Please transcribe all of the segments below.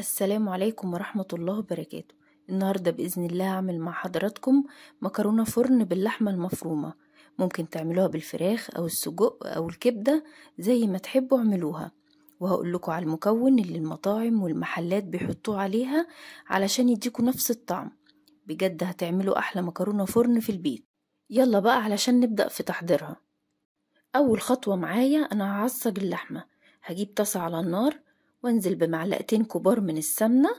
السلام عليكم ورحمة الله وبركاته النهاردة بإذن الله هعمل مع حضراتكم مكرونة فرن باللحمة المفرومة ممكن تعملوها بالفراخ أو السجق أو الكبدة زي ما تحبوا اعملوها وهقول لكم على المكون اللي المطاعم والمحلات بيحطوه عليها علشان يديكوا نفس الطعم بجد هتعملوا أحلى مكرونة فرن في البيت يلا بقى علشان نبدأ في تحضيرها أول خطوة معايا أنا هعصج اللحمة هجيب طاسة على النار وانزل بمعلقتين كبار من السمنة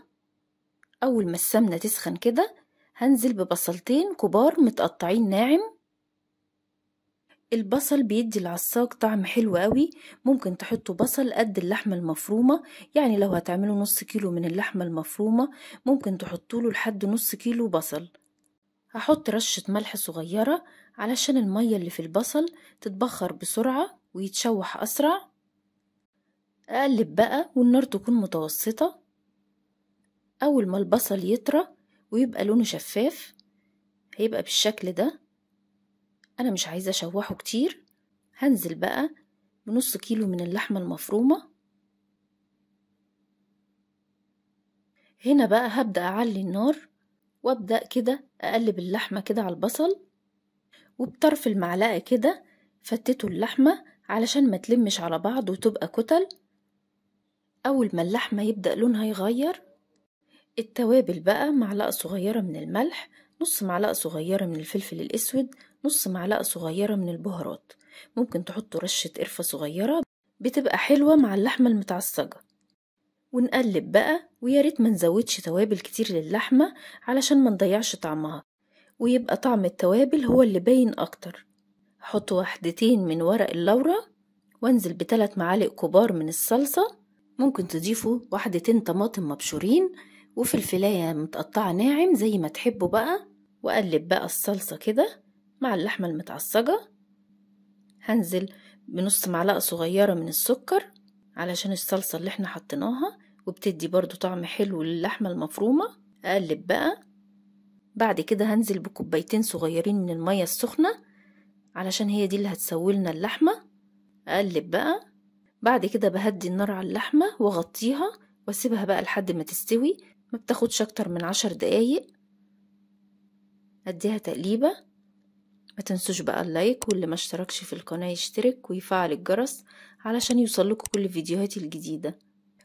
أول ما السمنة تسخن كده هنزل ببصلتين كبار متقطعين ناعم البصل بيدي العصاق طعم حلو قوي ممكن تحطوا بصل قد اللحمة المفرومة يعني لو هتعملوا نص كيلو من اللحمة المفرومة ممكن له لحد نص كيلو بصل هحط رشة ملح صغيرة علشان المية اللي في البصل تتبخر بسرعة ويتشوح أسرع اقلب بقى والنار تكون متوسطة اول ما البصل يطرى ويبقى لونه شفاف هيبقى بالشكل ده انا مش عايزة اشوحه كتير هنزل بقى بنص كيلو من اللحمة المفرومة هنا بقى هبدأ اعلي النار وابدأ كده اقلب اللحمة كده على البصل وبطرف المعلقة كده فتتوا اللحمة علشان ما تلمش على بعض وتبقى كتل أول ما اللحمة يبدأ لونها يغير التوابل بقى معلقة صغيرة من الملح نص معلقة صغيرة من الفلفل الأسود نص معلقة صغيرة من البهارات ممكن تحطوا رشة قرفة صغيرة بتبقى حلوة مع اللحمة المتعصجة ونقلب بقى ويا ريت ما نزودش توابل كتير للحمة علشان ما نضيعش طعمها ويبقى طعم التوابل هو اللي باين أكتر حط واحدتين من ورق اللورة وانزل بثلاث معالق كبار من الصلصة ممكن تضيفوا واحدتين طماطم مبشورين وفلفلاية متقطعة ناعم زي ما تحبوا بقى وأقلب بقى الصلصة كده مع اللحمة المتعصجة هنزل بنص معلقة صغيرة من السكر علشان الصلصة اللي احنا حطيناها وبتدي برضو طعم حلو للحمة المفرومة أقلب بقى بعد كده هنزل بكوبايتين صغيرين من المية السخنة علشان هي دي اللي هتسوي لنا اللحمة أقلب بقى بعد كده بهدي النار على اللحمة واغطيها واسيبها بقى لحد ما تستوي ما بتاخدش اكتر من عشر دقايق اديها تقليبة ما تنسوش بقى اللايك واللي ما اشتركش في القناة يشترك ويفعل الجرس علشان يوصلكوا كل فيديوهاتي الجديدة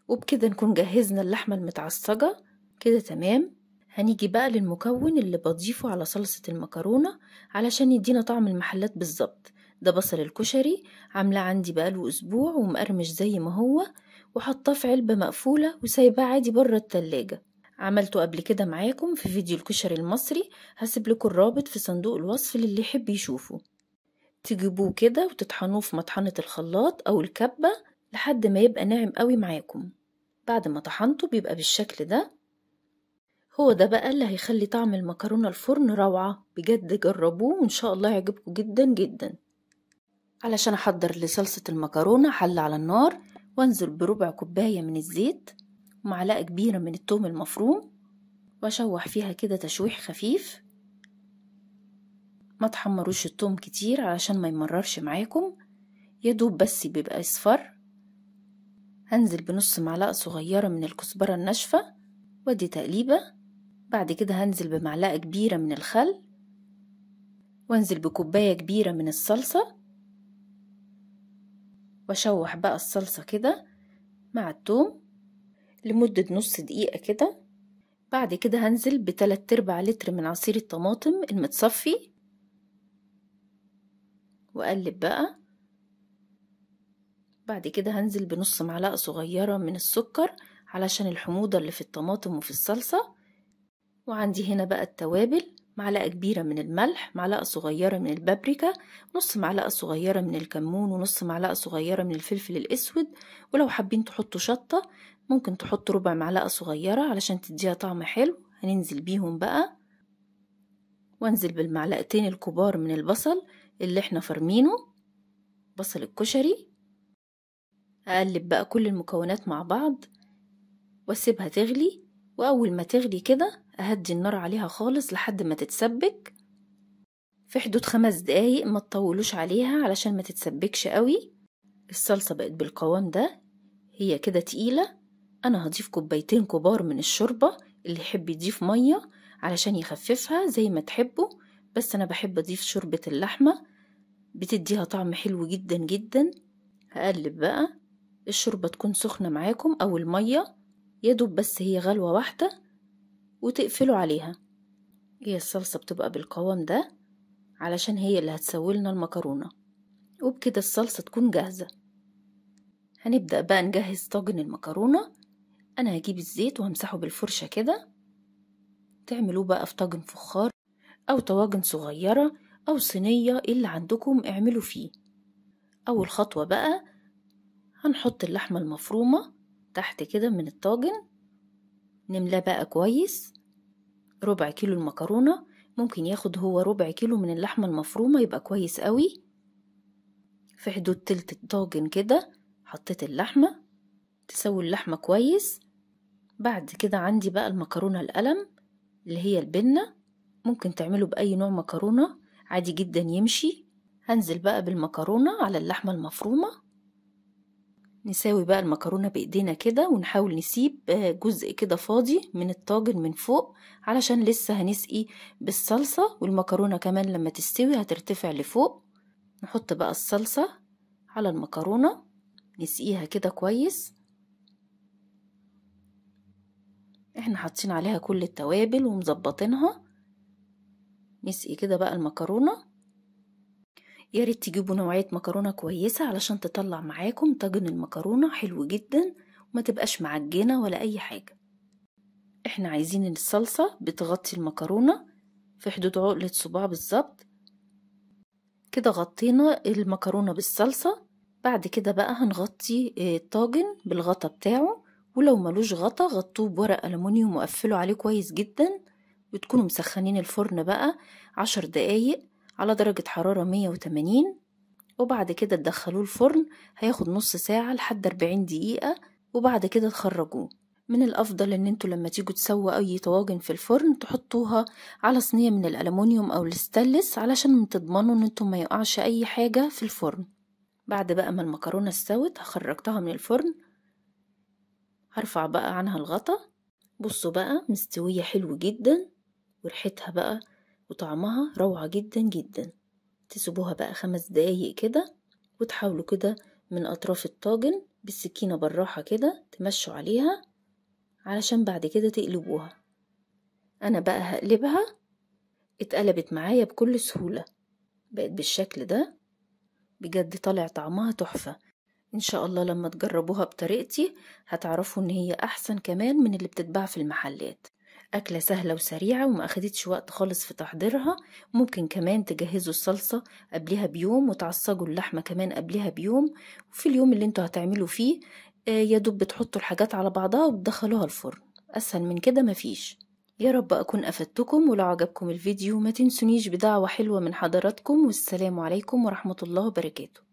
وبكده نكون جهزنا اللحمة المتعصجة كده تمام هنيجي بقى للمكون اللي بضيفه على صلصة المكرونة علشان يدينا طعم المحلات بالظبط ده بصل الكشري عاملة عندي بقاله أسبوع ومقرمش زي ما هو وحطاه في علبة مقفولة وسايباه عادي بره التلاجة عملته قبل كده معاكم في فيديو الكشري المصري هسيب لكم الرابط في صندوق الوصف للي يحب يشوفه تجيبوه كده وتطحنوه في مطحنة الخلاط أو الكبة لحد ما يبقى ناعم قوي معاكم بعد ما طحنته بيبقى بالشكل ده هو ده بقى اللي هيخلي طعم المكرونة الفرن روعة بجد جربوه وإن شاء الله يعجبكم جدا جدا علشان أحضر لصلصة المكرونة حل على النار وأنزل بربع كوباية من الزيت ومعلقة كبيرة من التوم المفروم وأشوح فيها كده تشويح خفيف ما تحمروش التوم كتير علشان ما يمررش معاكم يدوب بس بيبقى اصفر هنزل بنص معلقة صغيرة من الكزبرة الناشفة وادي تقليبة بعد كده هنزل بمعلقة كبيرة من الخل وانزل بكوباية كبيرة من الصلصة واشوح بقى الصلصة كده مع التوم لمدة نص دقيقة كده بعد كده هنزل بتلات اربع لتر من عصير الطماطم المتصفي واقلب بقى بعد كده هنزل بنص معلقة صغيرة من السكر علشان الحموضة اللي في الطماطم وفي الصلصة وعندي هنا بقى التوابل معلقة كبيرة من الملح معلقة صغيرة من البابريكا نص معلقة صغيرة من الكمون ونص معلقة صغيرة من الفلفل الأسود ولو حابين تحطوا شطة ممكن تحطوا ربع معلقة صغيرة علشان تديها طعم حلو هننزل بيهم بقى وانزل بالمعلقتين الكبار من البصل اللي احنا فرمينه بصل الكشري اقلب بقى كل المكونات مع بعض واسيبها تغلي واول ما تغلي كده أهدي النار عليها خالص لحد ما تتسبك في حدود خمس دقايق ما تطولوش عليها علشان ما تتسبكش قوي الصلصة بقت بالقوام ده هي كده تقيلة أنا هضيف كوبايتين كبار من الشوربة اللي يحب يضيف مية علشان يخففها زي ما تحبوا بس أنا بحب أضيف شوربة اللحمة بتديها طعم حلو جدا جدا هقلب بقى الشوربة تكون سخنة معاكم أو المية يدوب بس هي غلوة واحدة وتقفلوا عليها هي الصلصة بتبقى بالقوام ده علشان هي اللي هتسوي لنا المكرونة وبكده الصلصة تكون جاهزة هنبدأ بقى نجهز طاجن المكرونة أنا هجيب الزيت وهمسحه بالفرشة كده تعملوه بقى في طاجن فخار أو طواجن صغيرة أو صينية اللي عندكم اعملوا فيه أول خطوة بقى هنحط اللحمة المفرومة تحت كده من الطاجن نملاه بقى كويس ربع كيلو المكرونة ممكن ياخد هو ربع كيلو من اللحمة المفرومة يبقى كويس قوي في حدود تلت الطاجن كده حطيت اللحمة تسوي اللحمة كويس بعد كده عندي بقى المكرونة القلم اللي هي البنة ممكن تعمله بأي نوع مكرونة عادي جدا يمشي هنزل بقى بالمكرونة على اللحمة المفرومة نساوي بقى المكرونة بايدينا كده ونحاول نسيب آه، جزء كده فاضي من الطاجن من فوق علشان لسه هنسقي بالصلصة والمكرونة كمان لما تستوي هترتفع لفوق نحط بقى الصلصة على المكرونة نسقيها كده كويس احنا حاطين عليها كل التوابل ومظبطينها نسقي كده بقى المكرونة يا ريت تجيبوا نوعية مكرونة كويسة علشان تطلع معاكم طاجن المكرونة حلو جدا وما تبقاش معجنة ولا أي حاجة احنا عايزين ان الصلصة بتغطي المكرونة في حدود عقلة صباع بالظبط كده غطينا المكرونة بالصلصة بعد كده بقى هنغطي آه، الطاجن بالغطا بتاعه ولو ملوش غطا غطوه بورق ألمونيوم وقفلوا عليه كويس جدا وتكونوا مسخنين الفرن بقى عشر دقايق على درجة حرارة 180 وبعد كده تدخلوه الفرن هياخد نص ساعة لحد 40 دقيقة وبعد كده تخرجوه من الأفضل إن انتوا لما تيجوا تسووا أي طواجن في الفرن تحطوها على صينية من الألمونيوم أو الستلس علشان تضمنوا إن انتوا ما يقعش أي حاجة في الفرن بعد بقى ما المكرونة استوت خرجتها من الفرن هرفع بقى عنها الغطا بصوا بقى مستوية حلو جدا وريحتها بقى وطعمها روعة جدا جدا تسيبوها بقى خمس دقايق كده وتحاولوا كده من أطراف الطاجن بالسكينة بالراحة كده تمشوا عليها علشان بعد كده تقلبوها أنا بقى هقلبها اتقلبت معايا بكل سهولة بقت بالشكل ده بجد طالع طعمها تحفة إن شاء الله لما تجربوها بطريقتي هتعرفوا إن هي أحسن كمان من اللي بتتباع في المحلات أكلة سهلة وسريعة وما أخدتش وقت خالص في تحضيرها ممكن كمان تجهزوا الصلصة قبلها بيوم وتعصجوا اللحمة كمان قبلها بيوم وفي اليوم اللي انتوا هتعملوا فيه آه، يا دوب بتحطوا الحاجات على بعضها وتدخلوها الفرن أسهل من كده مفيش يا رب أكون أفدتكم ولو عجبكم الفيديو ما تنسونيش بدعوة حلوة من حضراتكم والسلام عليكم ورحمة الله وبركاته